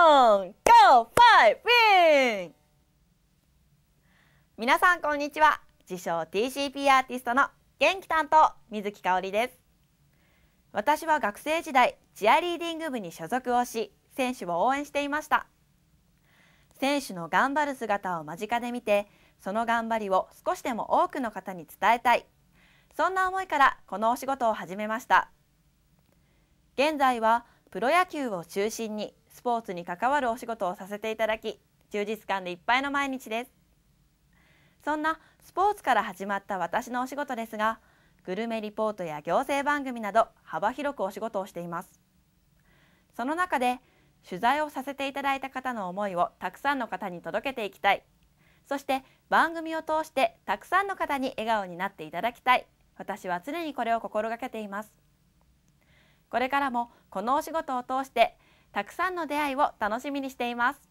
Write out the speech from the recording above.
on! Go! Five! w 皆さんこんにちは。自称 TCP アーティストの元気担当、水木香織です。私は学生時代、チアリーディング部に所属をし、選手を応援していました。選手の頑張る姿を間近で見て、その頑張りを少しでも多くの方に伝えたい。そんな思いからこのお仕事を始めました。現在はプロ野球を中心にスポーツに関わるお仕事をさせていただき充実感でいっぱいの毎日ですそんなスポーツから始まった私のお仕事ですがグルメリポートや行政番組など幅広くお仕事をしていますその中で取材をさせていただいた方の思いをたくさんの方に届けていきたいそして番組を通してたくさんの方に笑顔になっていただきたい私は常にこれを心がけていますこれからもこのお仕事を通してたくさんの出会いを楽しみにしています